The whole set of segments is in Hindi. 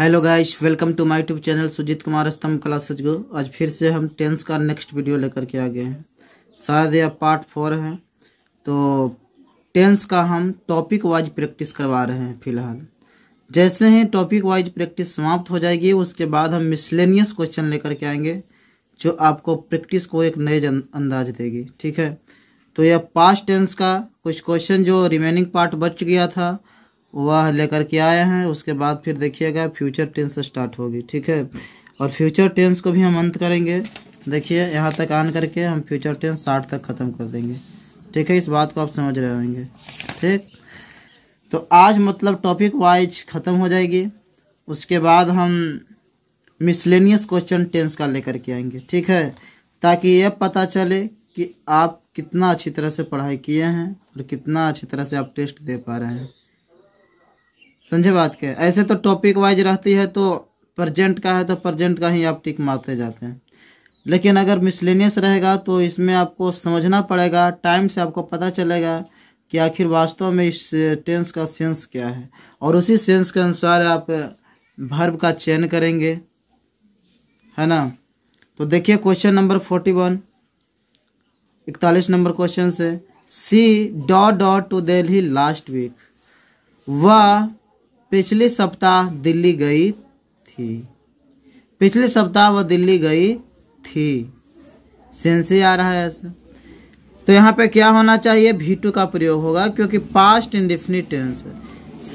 hello guys welcome to my YouTube channel Sujeet Kumar स्तंभ कला सचगो आज फिर से हम टेंस का नेक्स्ट वीडियो लेकर के आ गए हैं शायद यह पार्ट फोर है तो टेंस का हम टॉपिक वाइज प्रैक्टिस करवा रहे हैं फिलहाल जैसे ही टॉपिक वाइज प्रैक्टिस समाप्त हो जाएगी उसके बाद हम मिसलेनियस क्वेश्चन लेकर के आएंगे जो आपको प्रैक्टिस को एक नए अंदाज देगी ठीक है तो यह पास्ट टेंस का कुछ क्वेश्चन जो रिमेनिंग पार्ट बच गया था वह लेकर के आए हैं उसके बाद फिर देखिएगा फ्यूचर टेंस स्टार्ट होगी ठीक है और फ्यूचर टेंस को भी हम अंत करेंगे देखिए यहाँ तक आन करके हम फ्यूचर टेंस साठ तक ख़त्म कर देंगे ठीक है इस बात को आप समझ रहे होंगे ठीक तो आज मतलब टॉपिक वाइज ख़त्म हो जाएगी उसके बाद हम मिसलेनियस क्वेश्चन टेंस का लेकर के आएंगे ठीक है ताकि ये पता चले कि आप कितना अच्छी तरह से पढ़ाई किए हैं और कितना अच्छी तरह से आप टेस्ट दे पा रहे हैं समझे बात के ऐसे तो टॉपिक वाइज रहती है तो प्रजेंट का है तो प्रजेंट का ही आप टिक मारते जाते हैं लेकिन अगर मिसलेनियस रहेगा तो इसमें आपको समझना पड़ेगा टाइम से आपको पता चलेगा कि आखिर वास्तव में इस टेंस का सेंस क्या है और उसी सेंस के अनुसार आप भर्ब का चयन करेंगे है ना तो देखिए क्वेश्चन नंबर फोर्टी वन इकतालीस नंबर क्वेश्चन से she dot dot to Delhi last week वह पिछले सप्ताह दिल्ली गई थी पिछले सप्ताह वह दिल्ली गई थी सेंसे आ रहा है ऐसा तो यहाँ पे क्या होना चाहिए भी टू का प्रयोग होगा क्योंकि past indefinite tense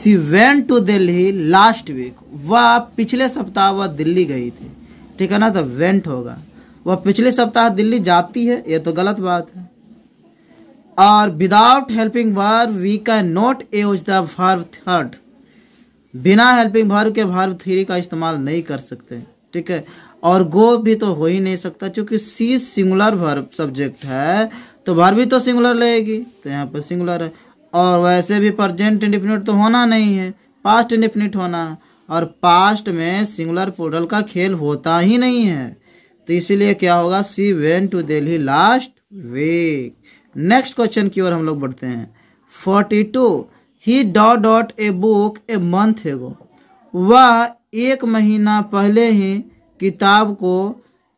she went to Delhi last week वह पिछले सप्ताह वह दिल्ली गई थी ठीक है ना तो वेंट होगा वह पिछले सप्ताह दिल्ली जाती है ये तो गलत बात है और without helping verb we can not use the third बिना हेल्पिंग भार के वर्ब थ्री का इस्तेमाल नहीं कर सकते ठीक है और गो भी तो हो ही नहीं सकता क्योंकि सी सिंगुलर वर्ब सब्जेक्ट है तो भार भी तो सिंगुलर लेगी तो यहाँ पर सिंगुलर है और वैसे भी प्रजेंट इंडिफिनिट तो होना नहीं है पास्ट इंडिफिनिट होना है और पास्ट में सिंगुलर पोर्टल का खेल होता ही नहीं है तो इसीलिए क्या होगा she went to Delhi last week next question की ओर हम लोग बढ़ते हैं forty two he dot dot a book a month ago वह एक महीना पहले ही किताब को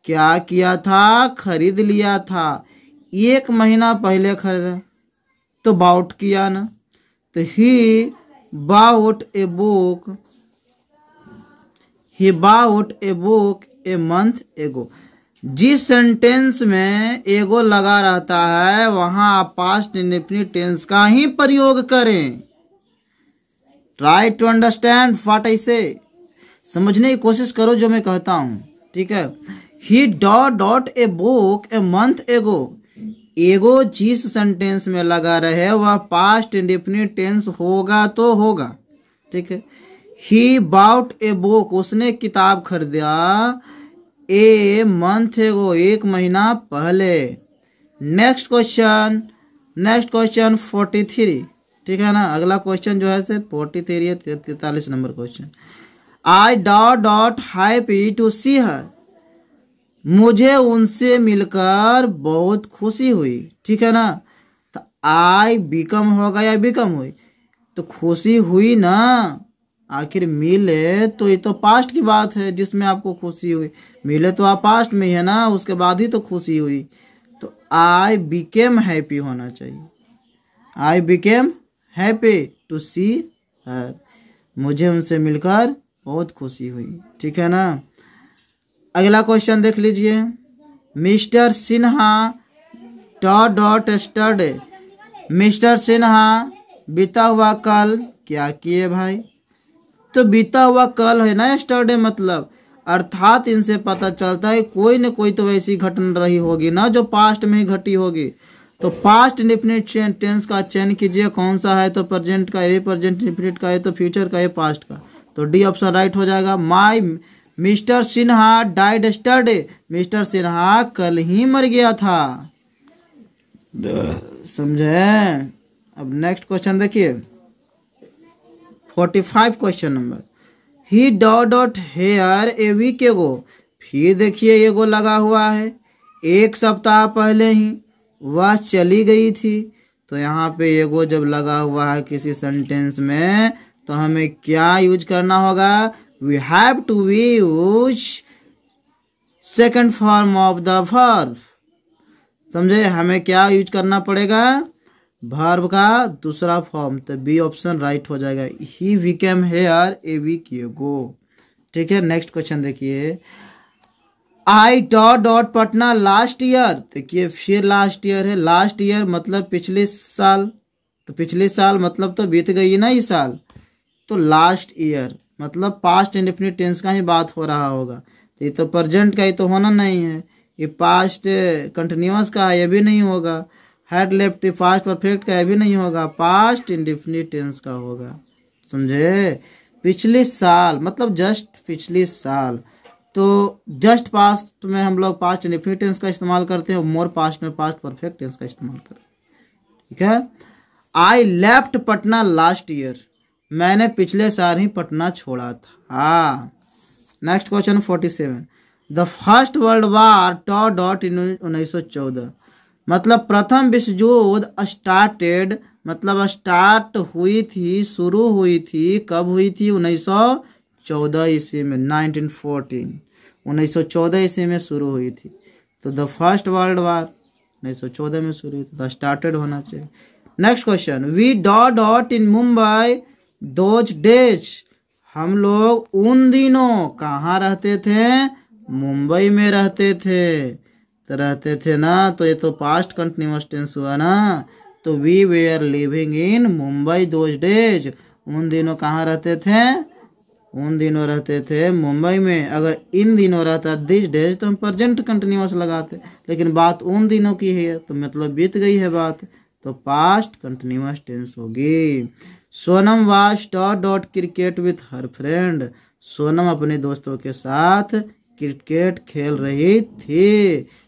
क्या किया था खरीद लिया था एक महीना पहले खरीद तो बाउट किया ना तो he bought a book he bought a book a month ago जिस सेंटेंस में एगो लगा रहता है वहां आप पास्ट निपनी टेंस का ही प्रयोग करें ट्राई टू अंडरस्टैंड फाट ऐसे समझने की कोशिश करो जो मैं कहता हूँ ठीक है he dot dot a book a month ago ago जिस सेंटेंस में लगा रहे वह पास्ट इंडिफिनिट टेंस होगा तो होगा ठीक है ही बाउट ए बुक उसने किताब खरीदा ए मंथ एगो एक महीना पहले next question next question forty three ठीक है ना अगला क्वेश्चन जो है सर फोर्टी थ्री है तैतालीस number question I dot dot happy to see her मुझे उनसे मिलकर बहुत खुशी हुई ठीक है ना तो आई बीकम होगा या बिकम हुई तो खुशी हुई ना आखिर मिले तो ये तो पास्ट की बात है जिसमें आपको खुशी हुई मिले तो आप पास्ट में है ना उसके बाद ही तो खुशी हुई तो आई बिकेम हैप्पी होना चाहिए आई बिकेम हैप्पी टू तो सी हर मुझे उनसे मिलकर बहुत खुशी हुई ठीक है ना अगला क्वेश्चन देख लीजिए mister Sinha dot dot yesterday mister Sinha बीता हुआ कल क्या किए भाई तो बीता हुआ कल है ना स्टडे मतलब अर्थात इनसे पता चलता है कोई न कोई तो ऐसी घटना रही होगी ना जो पास्ट में ही घटी होगी तो पास्ट इंडिफिनिट टेंस का चयन कीजिए कौन सा है तो प्रेजेंट का ए प्रेजेंट इंडिफिनिट का है तो फ्यूचर का है पास्ट का तो डी ऑप्शन राइट हो जाएगा my mister Sinha died yesterday mister Sinha कल ही मर गया था समझे अब नेक्स्ट क्वेश्चन देखिए forty five question number he dot dot here a week ago फिर देखिए एगो लगा हुआ है एक सप्ताह पहले ही वह चली गई थी तो यहाँ पे एगो जब लगा हुआ है किसी सेंटेंस में तो हमें क्या यूज करना होगा we have to use second form of the verb समझे हमें क्या यूज करना पड़ेगा वर्ब का दूसरा फॉर्म तो बी ऑप्शन राइट हो जाएगा he we came here a week go ठीक है नेक्स्ट क्वेश्चन देखिए I dot dot Patna last year देखिए फिर लास्ट ईयर है लास्ट ईयर मतलब पिछले साल तो पिछले साल मतलब तो बीत गई ना इस साल तो लास्ट ईयर मतलब पास्ट एंड टेंस का ही बात हो रहा होगा तो ये तो प्रजेंट का ही तो होना नहीं है ये पास्ट कंटिन्यूस का ये भी नहीं होगा हेड लेफ्ट फास्ट परफेक्ट का ये भी नहीं होगा पास्ट इंडिफिनिट टेंस का होगा समझे पिछले साल मतलब जस्ट पिछले साल तो जस्ट पास्ट में हम लोग पास्ट इन्फिनिट टेंस का इस्तेमाल करते हैं मोर पास्ट में पास्ट परफेक्ट टेंस का इस्तेमाल करते हैं ठीक है I left Patna last year मैंने पिछले साल ही पटना छोड़ा था next question forty seven the first world war dot dot उन्नीस सौ चौदह मतलब प्रथम विश्व युद्ध स्टार्टेड मतलब स्टार्ट हुई थी शुरू हुई थी कब हुई थी उन्नीस सौ चौदह ईस्वी में 1914 1914 ईस्वी में शुरू हुई थी तो द फर्स्ट वर्ल्ड वार 1914 में शुरू हुई थी स्टार्टेड तो होना चाहिए next question we dot dot in Mumbai those days हम लोग उन दिनों कहाँ रहते थे मुंबई में रहते थे तो रहते थे ना तो ये तो पास्ट कंटिन्यूस टेंस हुआ ना तो we were living in Mumbai those days उन दिनों कहाँ रहते थे उन दिनों रहते थे मुंबई में अगर इन दिनों रहता दिस डेज तो हम प्रजेंट कंटिन्यूस लगाते लेकिन बात उन दिनों की है तो मतलब बीत गई है बात तो पास्ट कंटिन्यूस टेंस होगी Sonam was dot dot cricket with her friend Sonam अपने दोस्तों के साथ क्रिकेट खेल रही थी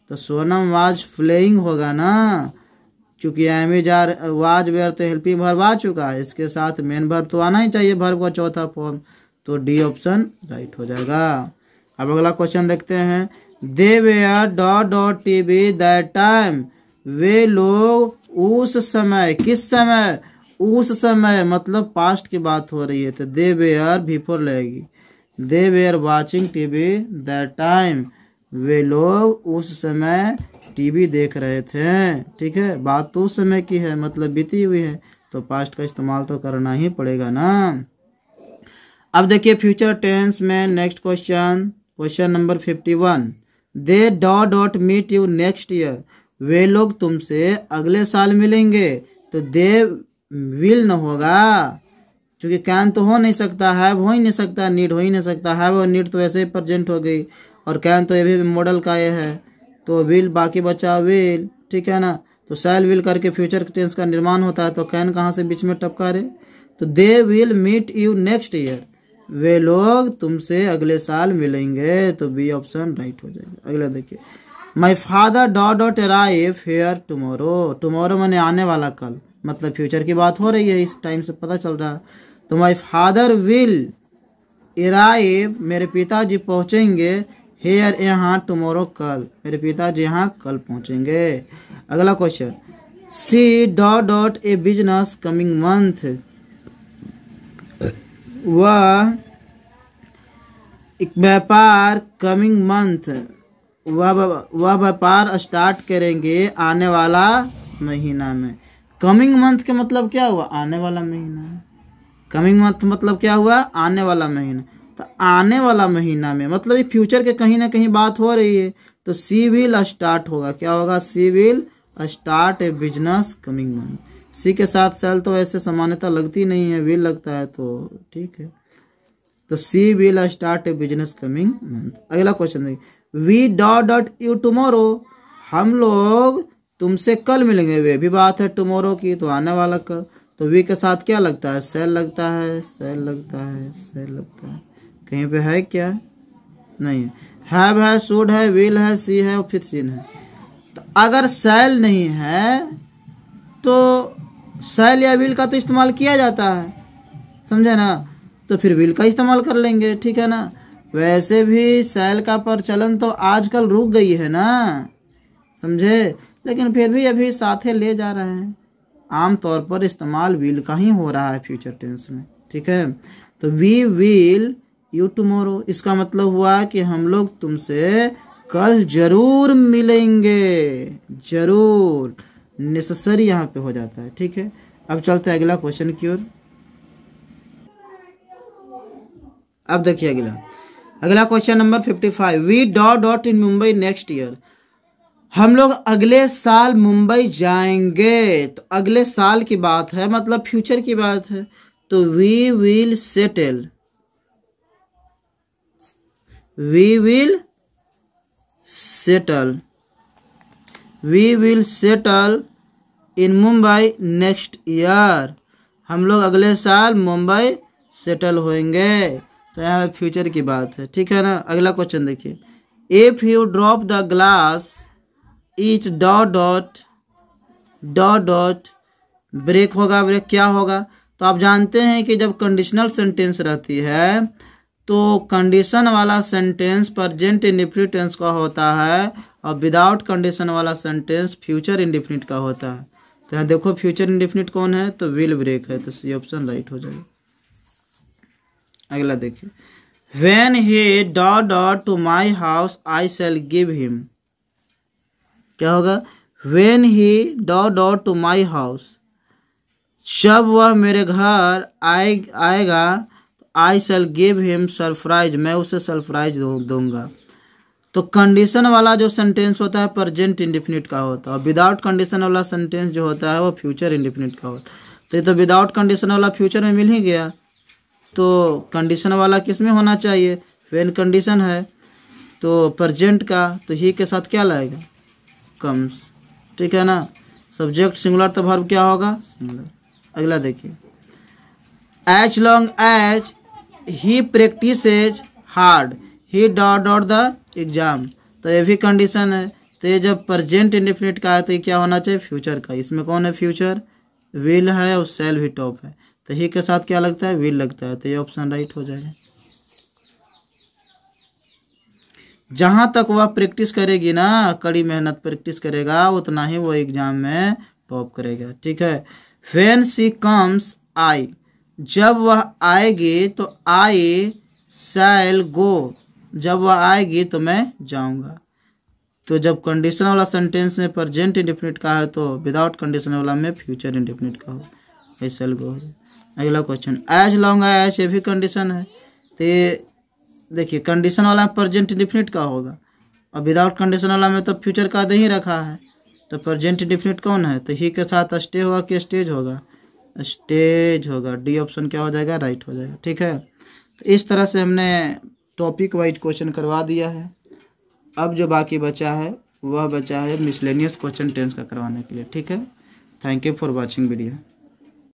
तो सोनम वाज फ्लेइंग होगा ना क्योंकि एमिजार वाज वेयर तो हेल्पिंग भर आ चुका है इसके साथ मेन भर तो आना ही चाहिए भर का चौथा फॉर्म तो डी ऑप्शन राइट हो जाएगा अब अगला क्वेश्चन देखते हैं they were dot dot T V that time वे लोग उस समय किस समय उस समय मतलब पास्ट की बात हो रही है तो दे वे आर बिफोर लगेगी they were watching TV that time वे लोग उस समय टीवी देख रहे थे ठीक है बात तो उस समय की है मतलब बीती हुई है तो पास्ट का इस्तेमाल तो करना ही पड़ेगा ना अब देखिए फ्यूचर टेंस में next question question number fifty one they dot dot meet you next year वे लोग तुमसे अगले साल मिलेंगे तो दे विल न होगा क्योंकि कैन तो हो नहीं सकता है हो ही नहीं सकता नीड हो ही नहीं सकता है वो नीड तो ऐसे ही प्रजेंट हो गई और कैन तो ये भी मॉडल का ये है तो विल बाकी बचा विल ठीक है ना तो सेल विल करके फ्यूचर टेंस का निर्माण होता है तो कैन कहाँ से बीच में टपका रहे तो they will meet you next year वे लोग तुमसे अगले साल मिलेंगे तो बी ऑप्शन राइट हो जाएगा अगला देखिए my father dot dot arrive here tomorrow tomorrow मैंने आने वाला कल मतलब फ्यूचर की बात हो रही है इस टाइम से पता चल रहा है तो माई फादर विल अराइव मेरे पिताजी पहुंचेंगे हेयर यहाँ टुमोरो कल मेरे पिताजी यहाँ कल पहुंचेंगे अगला question she dot dot a business coming month वह एक व्यापार कमिंग मंथ वह व्यापार स्टार्ट करेंगे आने वाला महीना में कमिंग मंथ के मतलब क्या हुआ आने वाला महीना कमिंग मंथ मतलब क्या हुआ आने वाला महीना तो आने वाला महीना में मतलब ये फ्यूचर के कहीं ना कहीं बात हो रही है तो सी विल स्टार्ट होगा क्या होगा she will start a business coming month she के साथ सेल तो ऐसे सामान्यता लगती नहीं है विल लगता है तो ठीक है तो she will start a business coming month अगला क्वेश्चन देखिए we dot dot you tomorrow हम लोग तुमसे कल मिलेंगे वे भी बात है टुमोरो की तो आने वाला कल तो वी के साथ क्या लगता है सेल लगता है सेल लगता है सेल लगता है कहीं पे है क्या नहीं हैव है शुड है विल है सी है और फिर सीन है तो अगर सेल नहीं है तो सेल या विल का तो इस्तेमाल किया जाता है समझे ना तो फिर विल का इस्तेमाल कर लेंगे ठीक है ना वैसे भी सेल का प्रचलन तो आजकल रुक गई है ना समझे लेकिन फिर भी अभी साथे ले जा रहे हैं आमतौर पर इस्तेमाल विल का ही हो रहा है फ्यूचर टेंस में ठीक है तो वी विल यू टूमोरो इसका मतलब हुआ कि हम लोग तुमसे कल जरूर मिलेंगे जरूर नेसेसरी यहाँ पे हो जाता है ठीक है अब चलते हैं अगला क्वेश्चन की ओर अब देखिए अगला अगला question number fifty five we dot dot in Mumbai next year हम लोग अगले साल मुंबई जाएंगे तो अगले साल की बात है मतलब फ्यूचर की बात है तो we will settle we will settle we will settle in Mumbai next year हम लोग अगले साल मुंबई सेटल होंगे तो यहाँ पर फ्यूचर की बात है ठीक है ना अगला क्वेश्चन देखिए if you drop the glass it dot dot dot dot break होगा ब्रेक क्या होगा तो आप जानते हैं कि जब कंडीशनल सेंटेंस रहती है तो कंडीशन वाला सेंटेंस प्रजेंट इंडिफिनिट टेंस का होता है और विदाउट कंडीशन वाला सेंटेंस फ्यूचर इंडिफिनिट का होता है तो यहाँ देखो फ्यूचर इंडिफिनिट कौन है तो विल ब्रेक है तो सी ऑप्शन राइट हो जाएगा अगला देखिए when he dot dot to my house I shall give him क्या होगा when he dot dot to my house जब वह मेरे घर आए आएगा I shall give him surprise मैं उसे सरप्राइज दूंगा तो कंडीशन वाला जो सेंटेंस होता है प्रजेंट इंडिफिनिट का होता है और विदाउट कंडीशन वाला सेंटेंस जो होता है वो फ्यूचर इंडिफिनिट का होता है तो ये तो विदाउट कंडीशन वाला फ्यूचर में मिल ही गया तो कंडीशन वाला किस में होना चाहिए वेन कंडीशन है तो प्रजेंट का तो ही के साथ क्या लाएगा कम्स ठीक है ना सब्जेक्ट सिंगुलर तो भर्व क्या होगा सिंगुलर अगला देखिए as long as he practice hard he dot dot the exam तो ये भी कंडीशन है तो ये जब प्रजेंट इंडिफिनिट का है तो ये क्या होना चाहिए फ्यूचर का इसमें कौन है फ्यूचर विल है और सेल भी टॉप है तो ही के साथ क्या लगता है विल लगता है तो ये ऑप्शन राइट हो जाएगा जहां तक वह प्रैक्टिस करेगी ना कड़ी मेहनत प्रैक्टिस करेगा उतना ही वो एग्जाम में टॉप करेगा ठीक है वेन सी कम्स आई जब वह आएगी तो आई सेल गो जब वह आएगी तो मैं जाऊंगा तो जब कंडीशन वाला सेंटेंस में प्रजेंट इंडिफिनिट का है तो विदाउट कंडीशन वाला में फ्यूचर इंडिफिनिट का हो ऐसा गो अगला क्वेश्चन एज लॉन्ग एज ये भी कंडीशन है तो ये देखिए कंडीशन वाला में प्रजेंट इंडिफिनिट का होगा और विदाउट कंडीशन वाला में तो फ्यूचर का दे ही रखा है तो प्रजेंट इंडिफिनिट कौन है तो ही के साथ स्टे होगा कि स्टेज होगा स्टेज होगा डी ऑप्शन क्या हो जाएगा राइट हो जाएगा ठीक है तो इस तरह से हमने टॉपिक वाइज क्वेश्चन करवा दिया है अब जो बाकी बचा है वह बचा है मिसलेनियस क्वेश्चन टेंस का करवाने के लिए ठीक है thank you for watching video